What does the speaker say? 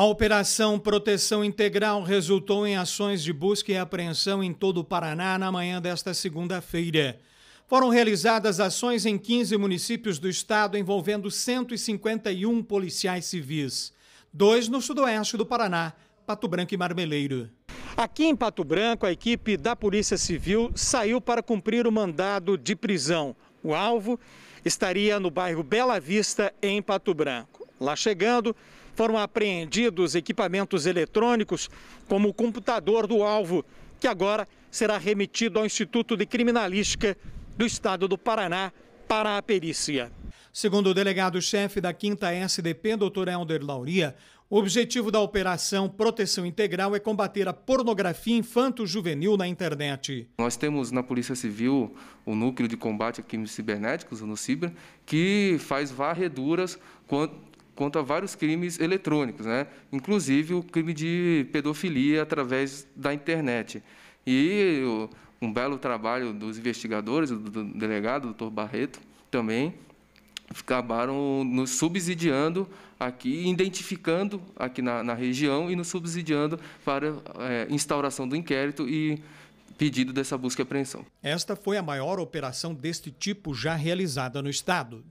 A Operação Proteção Integral resultou em ações de busca e apreensão em todo o Paraná na manhã desta segunda-feira. Foram realizadas ações em 15 municípios do estado envolvendo 151 policiais civis, dois no sudoeste do Paraná, Pato Branco e Marmeleiro. Aqui em Pato Branco, a equipe da Polícia Civil saiu para cumprir o mandado de prisão. O alvo estaria no bairro Bela Vista, em Pato Branco. Lá chegando, foram apreendidos equipamentos eletrônicos, como o computador do alvo, que agora será remetido ao Instituto de Criminalística do Estado do Paraná para a perícia. Segundo o delegado-chefe da 5 SDP, doutor Helder Lauria, o objetivo da operação Proteção Integral é combater a pornografia infanto-juvenil na internet. Nós temos na Polícia Civil o núcleo de combate a crimes cibernéticos, o NUCIBER, que faz varreduras contra vários crimes eletrônicos, né? inclusive o crime de pedofilia através da internet. E um belo trabalho dos investigadores, do delegado, doutor Barreto, também acabaram nos subsidiando aqui, identificando aqui na, na região e nos subsidiando para é, instauração do inquérito e pedido dessa busca e apreensão. Esta foi a maior operação deste tipo já realizada no Estado.